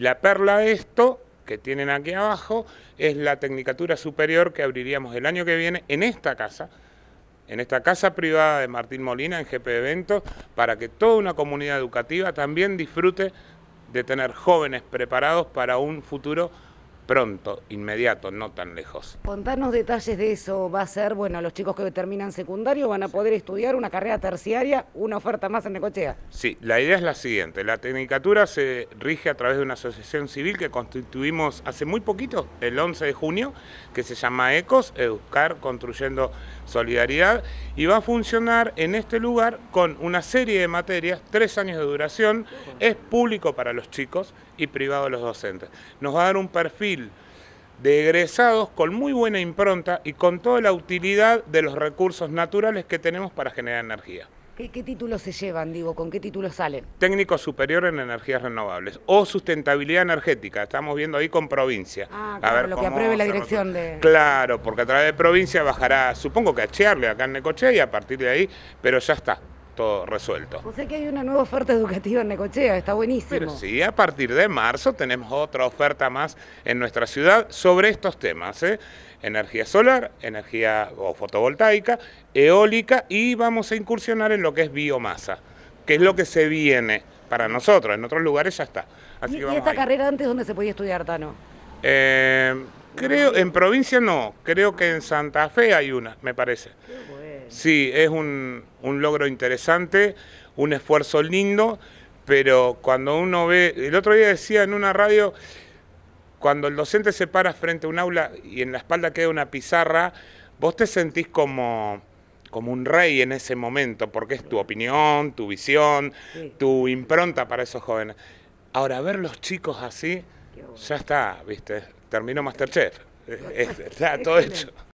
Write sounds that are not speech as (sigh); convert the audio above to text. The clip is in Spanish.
la perla de esto, que tienen aquí abajo, es la Tecnicatura Superior que abriríamos el año que viene en esta casa, en esta casa privada de Martín Molina, en GP Eventos, para que toda una comunidad educativa también disfrute de tener jóvenes preparados para un futuro pronto, inmediato, no tan lejos. Contanos detalles de eso. Va a ser, bueno, los chicos que terminan secundario van a poder estudiar una carrera terciaria, una oferta más en Necochea. Sí, la idea es la siguiente. La tecnicatura se rige a través de una asociación civil que constituimos hace muy poquito, el 11 de junio, que se llama ECOS, Educar Construyendo Solidaridad, y va a funcionar en este lugar con una serie de materias, tres años de duración, es público para los chicos y privado a los docentes. Nos va a dar un perfil de egresados con muy buena impronta y con toda la utilidad de los recursos naturales que tenemos para generar energía. ¿Qué, títulos se llevan, digo? ¿Con qué títulos salen? Técnico superior en energías renovables o sustentabilidad energética. Estamos viendo ahí con provincia. Ah, a ver lo que apruebe la dirección de... Claro, porque a través de provincia bajará, supongo que a Chearle, acá en Necochea, y a partir de ahí, pero ya está resuelto. O sea que hay una nueva oferta educativa en Necochea, está buenísimo. Pero sí, a partir de marzo tenemos otra oferta más en nuestra ciudad sobre estos temas. ¿eh? Energía solar, energía fotovoltaica, eólica y vamos a incursionar en lo que es biomasa, que es lo que se viene para nosotros, en otros lugares ya está. ¿Y, esta carrera antes dónde se podía estudiar, Tano? Eh, creo, en provincia no, creo que en Santa Fe hay una, me parece. Sí, es un, logro interesante, un esfuerzo lindo, pero cuando uno ve, el otro día decía en una radio, cuando el docente se para frente a un aula y en la espalda queda una pizarra, vos te sentís como, un rey en ese momento, porque es tu opinión, tu visión, tu impronta para esos jóvenes. Ahora, ver los chicos así, ya está, ¿viste? Terminó Masterchef. (laughs) Está todo hecho.